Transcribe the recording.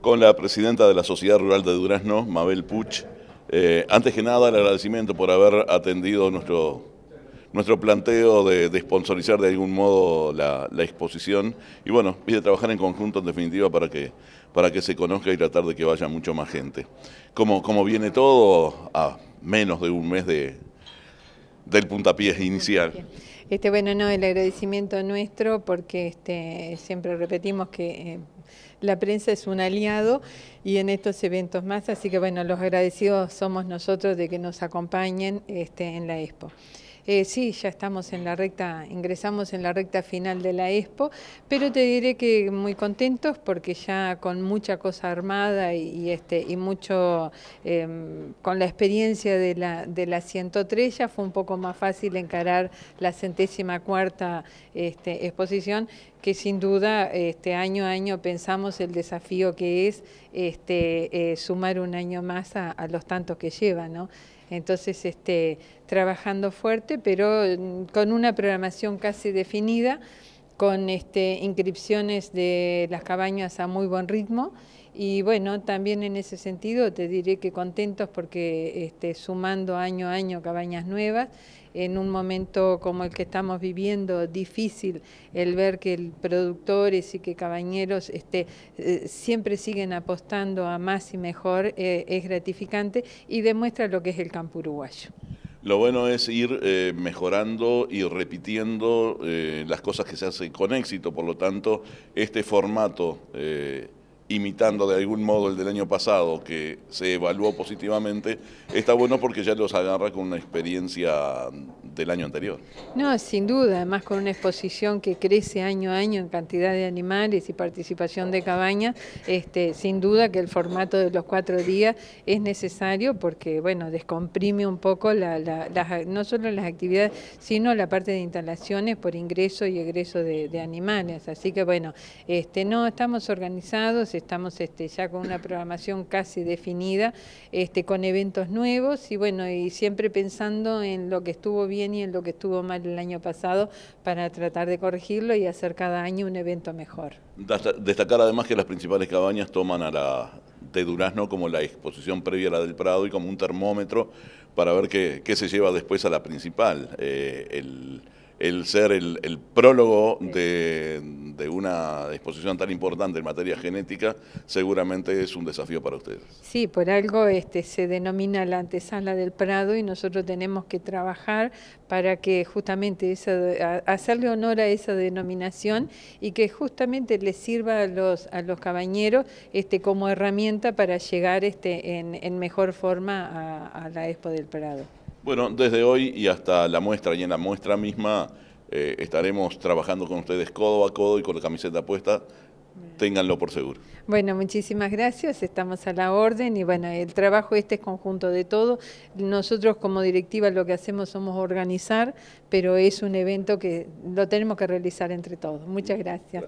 con la presidenta de la Sociedad Rural de Durazno, Mabel Puch. Eh, antes que nada, el agradecimiento por haber atendido nuestro, nuestro planteo de, de sponsorizar de algún modo la, exposición y bueno, y de trabajar en conjunto en definitiva para que, para que se conozca y tratar de que vaya mucho más gente. Como, como viene todo a menos de un mes de, del puntapié inicial. Este, bueno, no, el agradecimiento nuestro porque este, siempre repetimos que... Eh, la prensa es un aliado y en estos eventos más, así que bueno, los agradecidos somos nosotros de que nos acompañen este, en la expo. Eh, sí, ya estamos en la recta, ingresamos en la recta final de la Expo, pero te diré que muy contentos porque ya con mucha cosa armada y, este, y mucho em, con la experiencia de la, de la 103 ya fue un poco más fácil encarar la centésima cuarta este, exposición que sin duda este, año a año pensamos el desafío que es este, eh, sumar un año más a, los tantos que lleva, ¿no? Entonces, este, trabajando fuerte, pero mm, con una programación casi definida, con este, inscripciones de las cabañas a muy buen ritmo. Y bueno, también en ese sentido te diré que contentos porque este, sumando año a año cabañas nuevas, en un momento como el que estamos viviendo, difícil el ver que el productores y que cabañeros este, eh, siempre siguen apostando a más y mejor, eh, es gratificante y demuestra lo que es el campo uruguayo. Lo bueno es ir eh, mejorando y repitiendo eh, las cosas que se hacen con éxito, por lo tanto, este formato eh, imitando de algún modo el del año pasado, que se evaluó positivamente, está bueno porque ya los agarra con una experiencia del año anterior. No, sin duda, además con una exposición que crece año a año en cantidad de animales y participación de cabaña, este, sin duda que el formato de los cuatro días es necesario porque, bueno, descomprime un poco la, no solo las actividades, sino la parte de instalaciones por ingreso y egreso de, animales. Así que, bueno, este, no, estamos organizados, estamos este, ya con una programación casi definida, este, con eventos nuevos y bueno, y siempre pensando en lo que estuvo bien y en lo que estuvo mal el año pasado para tratar de corregirlo y hacer cada año un evento mejor. Destacar además que las principales cabañas toman a la de Durazno como la exposición previa a la del Prado y como un termómetro para ver qué, qué se lleva después a la principal. Eh, el ser el, prólogo de, una exposición tan importante en materia genética seguramente es un desafío para ustedes. Sí, por algo este, se denomina la antesala del Prado y nosotros tenemos que trabajar para que justamente hacerle honor a esa denominación y que justamente les sirva a los, a los cabañeros este, como herramienta para llegar este, en, mejor forma a la Expo del Prado. Bueno, desde hoy y hasta la muestra, y en la muestra misma eh, estaremos trabajando con ustedes codo a codo y con la camiseta puesta, ténganlo por seguro. Bueno, muchísimas gracias, estamos a la orden y bueno, el trabajo este es conjunto de todo. Nosotros como directiva lo que hacemos somos organizar, pero es un evento que lo tenemos que realizar entre todos. Muchas gracias.